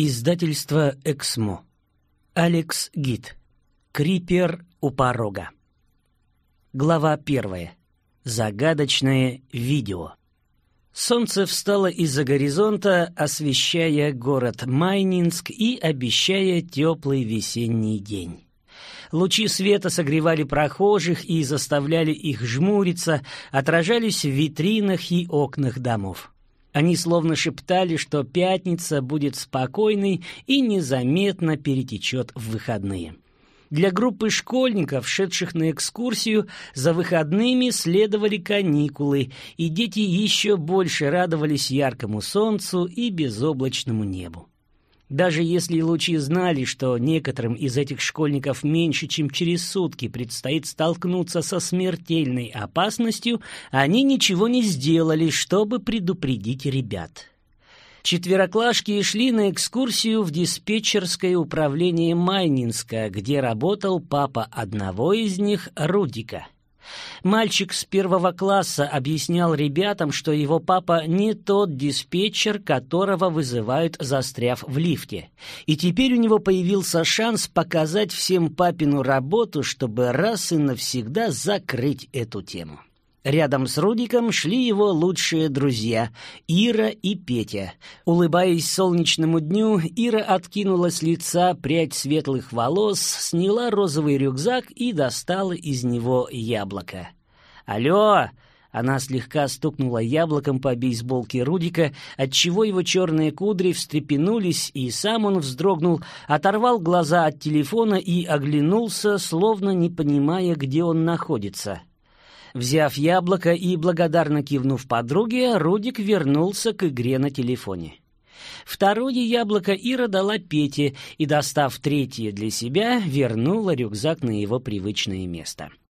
Издательство «Эксмо». Алекс Гид. Крипер у порога. Глава первая. Загадочное видео. Солнце встало из-за горизонта, освещая город Майнинск и обещая теплый весенний день. Лучи света согревали прохожих и заставляли их жмуриться, отражались в витринах и окнах домов. Они словно шептали, что пятница будет спокойной и незаметно перетечет в выходные. Для группы школьников, шедших на экскурсию, за выходными следовали каникулы, и дети еще больше радовались яркому солнцу и безоблачному небу. Даже если лучи знали, что некоторым из этих школьников меньше, чем через сутки предстоит столкнуться со смертельной опасностью, они ничего не сделали, чтобы предупредить ребят. Четвероклашки шли на экскурсию в диспетчерское управление Майнинска, где работал папа одного из них, Рудика. Мальчик с первого класса объяснял ребятам, что его папа не тот диспетчер, которого вызывают, застряв в лифте. И теперь у него появился шанс показать всем папину работу, чтобы раз и навсегда закрыть эту тему. Рядом с Рудиком шли его лучшие друзья — Ира и Петя. Улыбаясь солнечному дню, Ира откинула с лица прядь светлых волос, сняла розовый рюкзак и достала из него яблоко. «Алло!» Она слегка стукнула яблоком по бейсболке Рудика, отчего его черные кудри встрепенулись, и сам он вздрогнул, оторвал глаза от телефона и оглянулся, словно не понимая, где он находится. Взяв яблоко и благодарно кивнув подруге, Рудик вернулся к игре на телефоне. Второе яблоко Ира дала Пете и, достав третье для себя, вернула рюкзак на его привычное место.